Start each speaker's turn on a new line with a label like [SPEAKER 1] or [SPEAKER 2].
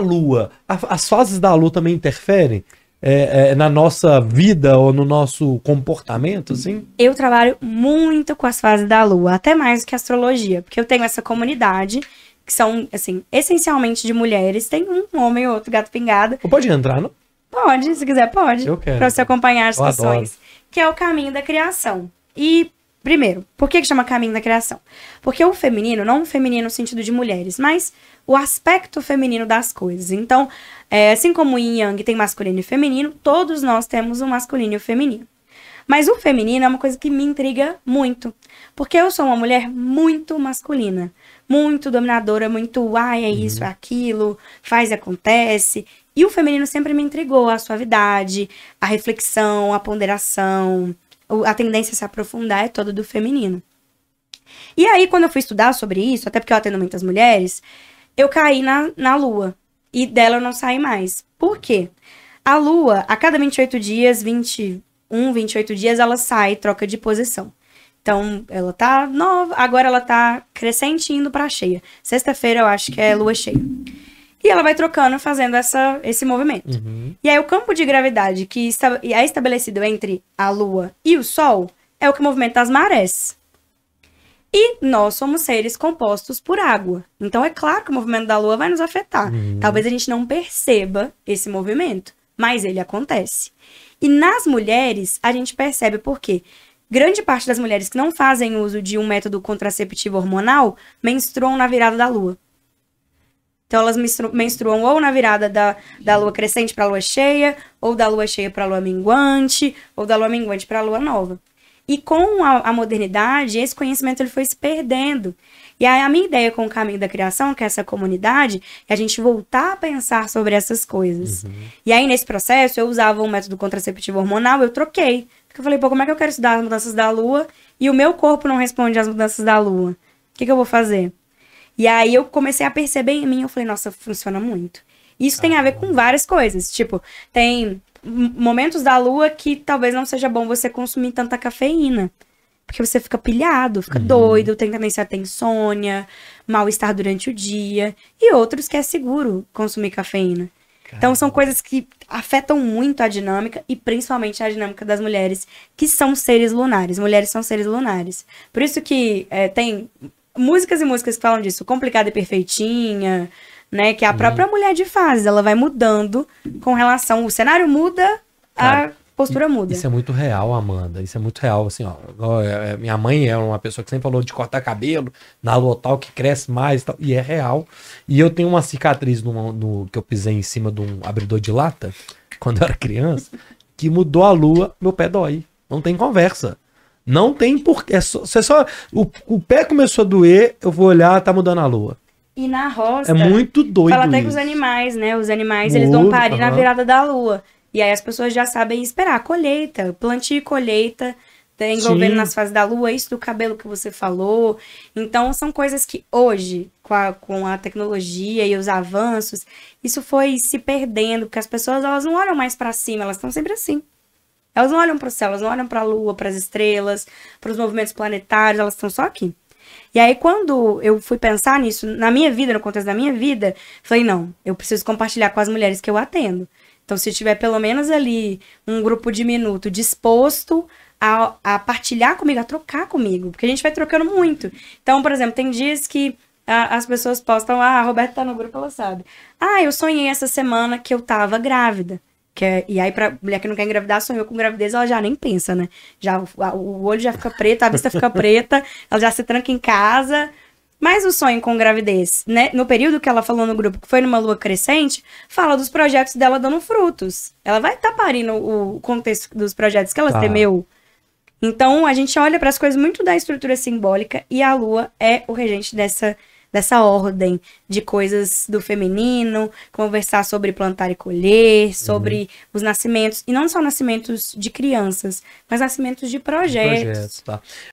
[SPEAKER 1] Lua? as fases da Lua também interferem? É, é, na nossa vida ou no nosso comportamento, assim?
[SPEAKER 2] Eu trabalho muito com as fases da Lua, até mais do que astrologia, porque eu tenho essa comunidade que são, assim, essencialmente de mulheres. Tem um homem ou outro gato pingado. Ou pode entrar, não? Pode, se quiser, pode. Eu quero. Pra você acompanhar as eu Que é o caminho da criação. E Primeiro, por que chama caminho da criação? Porque o feminino, não o feminino no sentido de mulheres, mas o aspecto feminino das coisas. Então, é, assim como o yin yang tem masculino e feminino, todos nós temos o um masculino e o um feminino. Mas o feminino é uma coisa que me intriga muito. Porque eu sou uma mulher muito masculina. Muito dominadora, muito, ai, é isso, é uhum. aquilo, faz e acontece. E o feminino sempre me intrigou a suavidade, a reflexão, a ponderação, a tendência a se aprofundar é toda do feminino. E aí, quando eu fui estudar sobre isso, até porque eu atendo muitas mulheres, eu caí na, na lua. E dela eu não saí mais. Por quê? A lua, a cada 28 dias, 21, 28 dias, ela sai, troca de posição. Então, ela tá nova, agora ela tá crescente indo pra cheia. Sexta-feira eu acho que é lua cheia. E ela vai trocando, fazendo essa, esse movimento. Uhum. E aí o campo de gravidade que está, é estabelecido entre a Lua e o Sol é o que movimenta as marés. E nós somos seres compostos por água. Então é claro que o movimento da Lua vai nos afetar. Uhum. Talvez a gente não perceba esse movimento, mas ele acontece. E nas mulheres, a gente percebe por quê? Grande parte das mulheres que não fazem uso de um método contraceptivo hormonal menstruam na virada da lua. Então elas menstruam ou na virada da, da lua crescente para a lua cheia, ou da lua cheia para a lua minguante, ou da lua minguante para a lua nova. E com a, a, modernidade, esse conhecimento ele foi se perdendo. E aí, a minha ideia com o caminho da criação, que é essa comunidade, é a gente voltar a pensar sobre essas coisas. Uhum. E aí, nesse processo, eu usava um método contraceptivo hormonal, eu troquei. Porque eu falei, pô, como é que eu quero estudar as mudanças da lua e o meu corpo não responde às mudanças da lua? O que, que eu vou fazer? E aí eu comecei a perceber em mim, eu falei, nossa, funciona muito. Isso ah, tem a ver com várias coisas. Tipo, tem momentos da lua que talvez não seja bom você consumir tanta cafeína. Porque você fica pilhado, fica uhum. doido, tem tendência a ter insônia, mal-estar durante o dia. E outros que é seguro consumir cafeína. Caramba. Então são coisas que afetam muito a dinâmica e principalmente a dinâmica das mulheres que são seres lunares. Mulheres são seres lunares. Por isso que é, tem músicas e músicas que falam disso, complicada e perfeitinha, né? Que a uhum. própria uhum. mulher de fases, ela vai mudando com relação. O cenário muda, Cara, a postura muda. Isso é
[SPEAKER 1] muito real, Amanda. Isso é muito real. Assim, ó, é, é, minha mãe é uma pessoa que sempre falou de cortar cabelo, na lotal tal, que cresce mais tal, e é real. E eu tenho uma cicatriz no, no, que eu pisei em cima de um abridor de lata, quando eu era criança, que mudou a lua, meu pé dói. Não tem conversa. Não tem porquê. É só, é só o, o pé começou a doer, eu vou olhar, tá mudando a lua.
[SPEAKER 2] E na roça. É muito doido. Fala até isso. com os animais, né? Os animais, Mudo, eles dão parir na virada da lua. E aí as pessoas já sabem esperar. Colheita, plantio e colheita, tá envolvendo Sim. nas fases da lua, isso do cabelo que você falou. Então, são coisas que hoje, com a, com a tecnologia e os avanços, isso foi se perdendo, porque as pessoas elas não olham mais para cima, elas estão sempre assim. Elas não olham para o céu, elas não olham para a lua, para as estrelas, para os movimentos planetários, elas estão só aqui. E aí, quando eu fui pensar nisso, na minha vida, no contexto da minha vida, falei: não, eu preciso compartilhar com as mulheres que eu atendo. Então, se tiver pelo menos ali um grupo diminuto disposto a, a partilhar comigo, a trocar comigo, porque a gente vai trocando muito. Então, por exemplo, tem dias que a, as pessoas postam: ah, a Roberta tá no grupo, ela sabe. Ah, eu sonhei essa semana que eu tava grávida. É, e aí, pra mulher que não quer engravidar, sonhou com gravidez, ela já nem pensa, né? Já, o olho já fica preto, a vista fica preta, ela já se tranca em casa. Mas o sonho com gravidez, né? No período que ela falou no grupo, que foi numa lua crescente, fala dos projetos dela dando frutos. Ela vai estar tá parindo o contexto dos projetos que ela tá. temeu. Então, a gente olha para as coisas muito da estrutura simbólica e a lua é o regente dessa dessa ordem de coisas do feminino, conversar sobre plantar e colher, uhum. sobre uhum. os nascimentos, e não só nascimentos de crianças, mas nascimentos de projetos.
[SPEAKER 1] projetos tá.